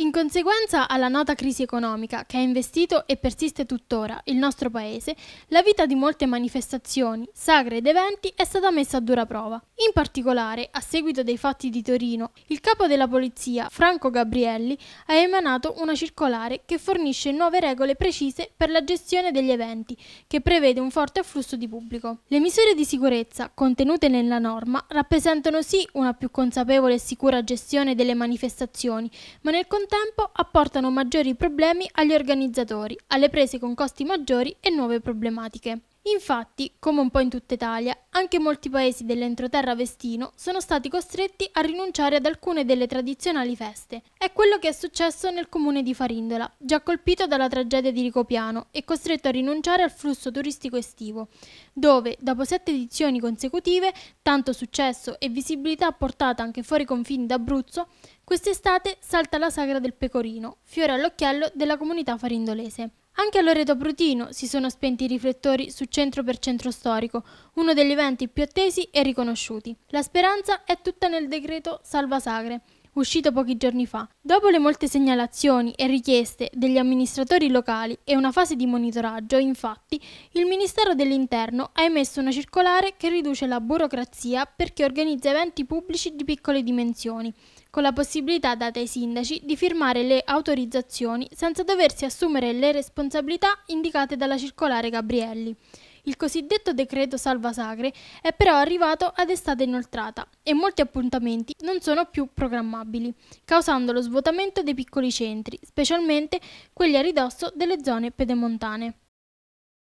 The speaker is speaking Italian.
In conseguenza alla nota crisi economica che ha investito e persiste tuttora il nostro paese, la vita di molte manifestazioni, sagre ed eventi è stata messa a dura prova. In particolare, a seguito dei fatti di Torino, il capo della polizia, Franco Gabrielli, ha emanato una circolare che fornisce nuove regole precise per la gestione degli eventi, che prevede un forte afflusso di pubblico. Le misure di sicurezza contenute nella norma rappresentano sì una più consapevole e sicura gestione delle manifestazioni, ma nel contesto contempo apportano maggiori problemi agli organizzatori, alle prese con costi maggiori e nuove problematiche. Infatti, come un po' in tutta Italia, anche molti paesi dell'entroterra vestino sono stati costretti a rinunciare ad alcune delle tradizionali feste. È quello che è successo nel comune di Farindola, già colpito dalla tragedia di Ricopiano e costretto a rinunciare al flusso turistico estivo, dove, dopo sette edizioni consecutive, tanto successo e visibilità portata anche fuori confini d'Abruzzo, Quest'estate salta la sagra del pecorino, fiore all'occhiello della comunità farindolese. Anche a Loreto Prutino si sono spenti i riflettori su Centro per Centro Storico, uno degli eventi più attesi e riconosciuti. La speranza è tutta nel decreto Salva Sagre, uscito pochi giorni fa. Dopo le molte segnalazioni e richieste degli amministratori locali e una fase di monitoraggio, infatti, il Ministero dell'Interno ha emesso una circolare che riduce la burocrazia per chi organizza eventi pubblici di piccole dimensioni, con la possibilità data ai sindaci di firmare le autorizzazioni senza doversi assumere le responsabilità indicate dalla circolare Gabrielli. Il cosiddetto decreto salva sagre è però arrivato ad estate inoltrata e molti appuntamenti non sono più programmabili, causando lo svuotamento dei piccoli centri, specialmente quelli a ridosso delle zone pedemontane.